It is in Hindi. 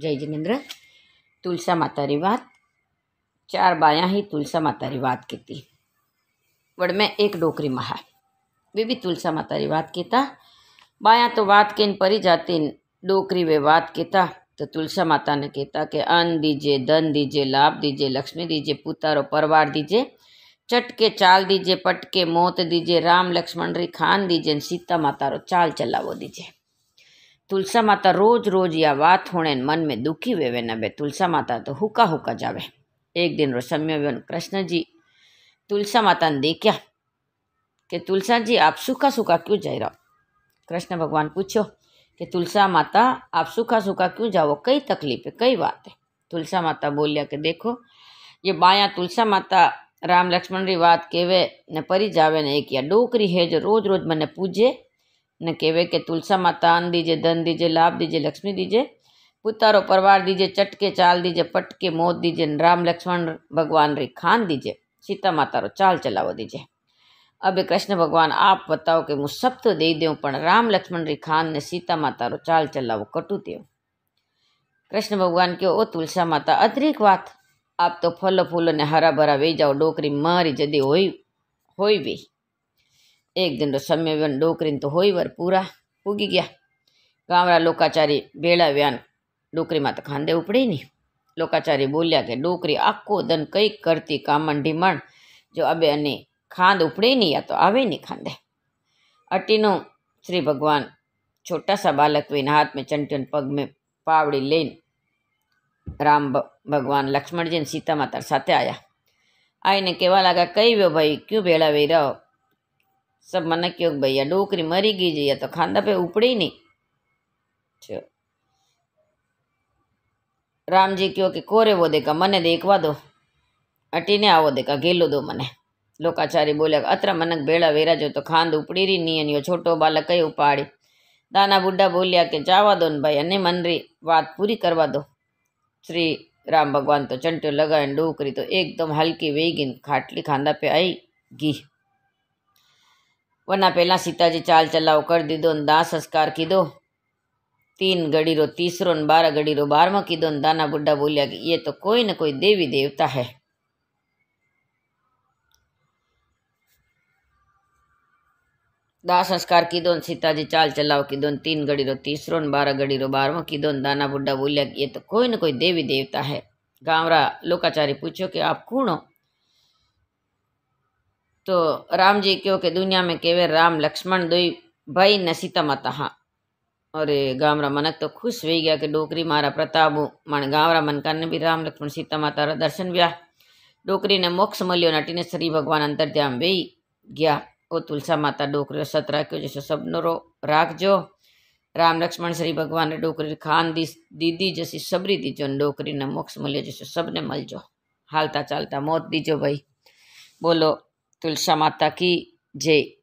जिनेन्द्र तुलसा माता માતારી बात चार बाया ही तुलसा माता તુલસા बात વાત वड़ में एक डोकरी महा वे भी तुलसा તુલસા માતારી વાત કહેતા બાયા તો વાત કેન परी જાતી डोकरी वे बात કહેતા तो तुलसा माता ने कहता कि अन्न दीजिए धन दीजिए लाभ दीजिए लक्ष्मी दीजिए पुता और परवार दीजिए चट के चाल दीजिए पट के मौत दीजिए राम लक्ष्मण री खान दीजिए सीता माता रो चाल चलावो दीजिए तुलसा माता रोज रोज या बात होने मन में दुखी वेवे नबे तुलसा माता तो हुका हुका जावे एक दिन रोसम्य कृष्ण जी तुलसा माता ने देखा कि तुलसा जी आप सूखा सूखा क्यों जाए रहो कृष्ण भगवान पूछो कि तुलसा माता आप सूखा सूखा क्यों जाओ कई तकलीफ है कई बात है तुलसा माता बोलिया कि देखो ये बाया तुलसा माता राम लक्ष्मण री बात कहे ने परी जावे ने एक या डोकरी है जो रोज रोज मैंने पूजे ने केवे के तुलसा माता अन्न दीजे धन दीजे लाभ दीजे लक्ष्मी दीजे पुतारो परवार दीजे चटके चाल दीजे पटके मौत दीजे राम लक्ष्मण भगवान री खान दीजिए सीता माता रो चाल चलावो दीजे अब कृष्ण भगवान आप बताओ कि मुझ सब तो दे दो पर राम लक्ष्मण री खान ने सीता माता रो चाल चलावो कटू दो कृष्ण भगवान के ओ तुलसा माता अतिरिक बात आप तो फल फूल ने हरा भरा वे जाओ डोकरी मारी जदी हो भी एक दिन तो समय डोकरीन तो हो वर पूरा उगी गया गावरा लोकाचारी बेड़ा व्यान डोकरी में तो खांदे उपड़े नहीं लोकाचारी बोलिया कि डोकरी आखो दन कई करती कामन ढीमण जो अबे अने खांद उपड़ी नहीं या तो आवे नहीं खांदे अटीनो श्री भगवान छोटा सा बालक भी तो हाथ में चंटन पग में पावड़ी लेन राम भगवान लक्ष्मण जी सीता माता साथ आया आईने कहवा लगा कई व्यो भाई क्यों बेड़ा वही रहो सब મને કયો ભૈયા ડોકરી મરી ગઈ જઈએ તો ખાંદા પે ઉપડી નહીં જો રામજી કયો કે કોરે વો દેખા મને દેખવા દો અટીને આવો દેખા ઘેલો દો મને લોકાચારી બોલ્યા અત્ર મનક ભેળા વેરા જો તો ખાંદ ઉપડી રહી નહીં અન્યો છોટો બાલક કઈ ઉપાડી દાના બુઢા બોલ્યા કે જવા દો ને ભાઈ અને મનરી વાત પૂરી કરવા દો શ્રી राम भगवान तो चंटो लगाए डोकरी तो एकदम हल्की वेगिन खाटली खांदा पे आई घी वरना सीता जी चाल चलाओ कर दी दो दाह संस्कार की दो तीन गड़ी रो तीसरो बारह गड़ी रो बारहवा की दो दाना बुड्ढा बोलिया कि ये तो कोई न कोई देवी देवता है दाह संस्कार की दोन सीता जी चाल चलाओ की दोन तीन गड़ी रो तीसरो बारह गड़ी रो बारहवा की दोन दाना बुड्ढा बोलिया कि ये तो कोई न कोई देवी देवता है गांवरा लोकाचार्य पूछो कि आप कौन हो तो राम जी क्यों के दुनिया में केवे राम लक्ष्मण दुई भाई न माता हाँ और गावरा मनक तो खुश हो गया कि डोकरी मारा प्रताप मन गावरा मन कन्न भी राम लक्ष्मण सीता माता का दर्शन व्या डोकरी ने मोक्ष मल्यो नटी ने श्री भगवान अंतर ध्यान वे गया ओ तुलसा माता डोकरी सत राख्यो जैसे सबनो रो राख जो राम लक्ष्मण श्री भगवान ने डोकरी खान दी दीदी जैसी सबरी दीजो डोकरी ने मोक्ष मल्यो जैसे सबने मल जो हालता चालता मौत दीजो भाई बोलो तुलसा माता की जय